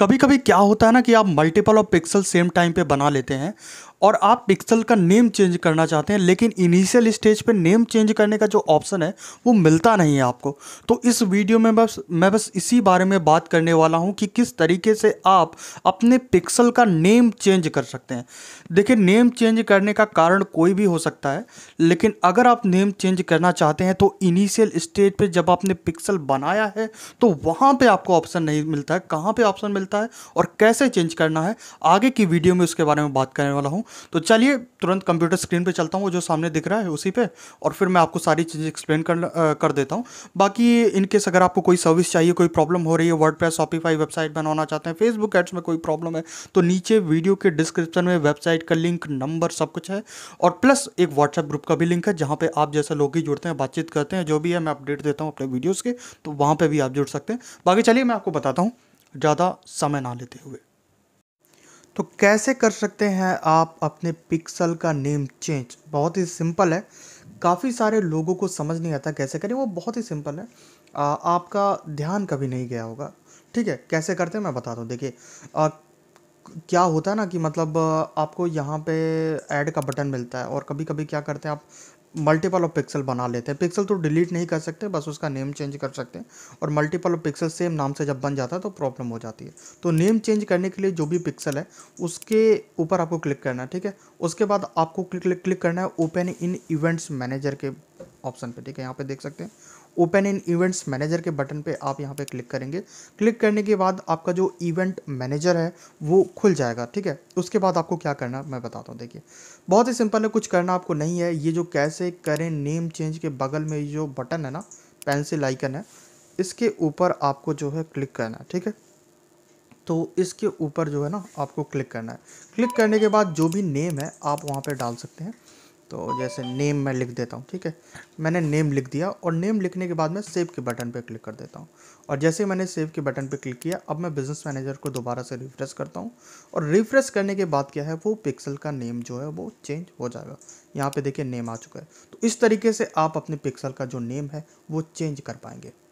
कभी कभी क्या होता है ना कि आप multiple of pixel same time पे बना लेते हैं और आप पिक्सल का नेम चेंज करना चाहते हैं लेकिन इनिशियल स्टेज पे नेम चेंज करने का जो ऑप्शन है वो मिलता नहीं है आपको तो इस वीडियो में बस मैं बस इसी बारे में बात करने वाला हूँ कि किस तरीके से आप अपने पिक्सल का नेम चेंज कर सकते हैं देखिए नेम चेंज करने का कारण कोई भी हो सकता है लेकिन अगर आप नेम चेंज करना चाहते हैं तो इनिशियल स्टेज पर जब आपने पिक्सल बनाया है तो वहाँ पर आपको ऑप्शन नहीं मिलता है कहाँ पर ऑप्शन मिलता है और कैसे चेंज करना है आगे की वीडियो में उसके बारे में बात करने वाला हूँ तो चलिए तुरंत कंप्यूटर स्क्रीन पे चलता हूँ वो जो सामने दिख रहा है उसी पे और फिर मैं आपको सारी चीज़ें एक्सप्लेन कर आ, कर देता हूँ बाकी इनकेस अगर आपको कोई सर्विस चाहिए कोई प्रॉब्लम हो रही है वर्ड प्रेस वेबसाइट बनाना चाहते हैं फेसबुक एड्स में कोई प्रॉब्लम है तो नीचे वीडियो के डिस्क्रिप्शन में वेबसाइट का लिंक नंबर सब कुछ है और प्लस एक व्हाट्सएप ग्रुप का भी लिंक है जहाँ पर आप जैसे लोग ही जुड़ते हैं बातचीत करते हैं जो भी है मैं अपडेट देता हूँ अपने वीडियोज़ के तो वहाँ पर भी आप जुड़ सकते हैं बाकी चलिए मैं आपको बताता हूँ ज़्यादा समय ना लेते हुए तो कैसे कर सकते हैं आप अपने पिक्सल का नेम चेंज बहुत ही सिंपल है काफ़ी सारे लोगों को समझ नहीं आता कैसे करें वो बहुत ही सिंपल है आ, आपका ध्यान कभी नहीं गया होगा ठीक है कैसे करते हैं मैं बता दूँ देखिए क्या होता है ना कि मतलब आपको यहाँ पे ऐड का बटन मिलता है और कभी कभी क्या करते हैं आप मल्टीपल ऑफ पिक्सल बना लेते हैं पिक्सल तो डिलीट नहीं कर सकते बस उसका नेम चेंज कर सकते हैं और मल्टीपल ऑफ पिक्सल सेम नाम से जब बन जाता है तो प्रॉब्लम हो जाती है तो नेम चेंज करने के लिए जो भी पिक्सल है उसके ऊपर आपको क्लिक करना है ठीक है उसके बाद आपको क्लिक क्लिक करना है ओपन इन इवेंट्स मैनेजर के ऑप्शन पे ठीक है यहाँ पे देख सकते हैं ओपन इन इवेंट्स मैनेजर के बटन पे आप यहाँ पे क्लिक करेंगे क्लिक करने के बाद आपका जो इवेंट मैनेजर है वो खुल जाएगा ठीक है उसके बाद आपको क्या करना मैं बताता हूँ देखिए बहुत ही सिंपल है कुछ करना आपको नहीं है ये जो कैसे करें नेम चेंज के बगल में जो बटन है ना पेंसिल आइकन है इसके ऊपर आपको जो है क्लिक करना है ठीक है तो इसके ऊपर जो है ना आपको क्लिक करना है क्लिक करने के बाद जो भी नेम है आप वहाँ पे डाल सकते हैं तो जैसे नेम मैं लिख देता हूँ ठीक है मैंने नेम लिख दिया और नेम लिखने के बाद मैं सेव के बटन पर क्लिक कर देता हूँ और जैसे ही मैंने सेव के बटन पर क्लिक किया अब मैं बिज़नेस मैनेजर को दोबारा से रिफ्रेश करता हूँ और रिफ्रेश करने के बाद क्या है वो पिक्सल का नेम जो है वो चेंज हो जाएगा यहाँ पे देखिए नेम आ चुका है तो इस तरीके से आप अपने पिक्सल का जो नेम है वो चेंज कर पाएंगे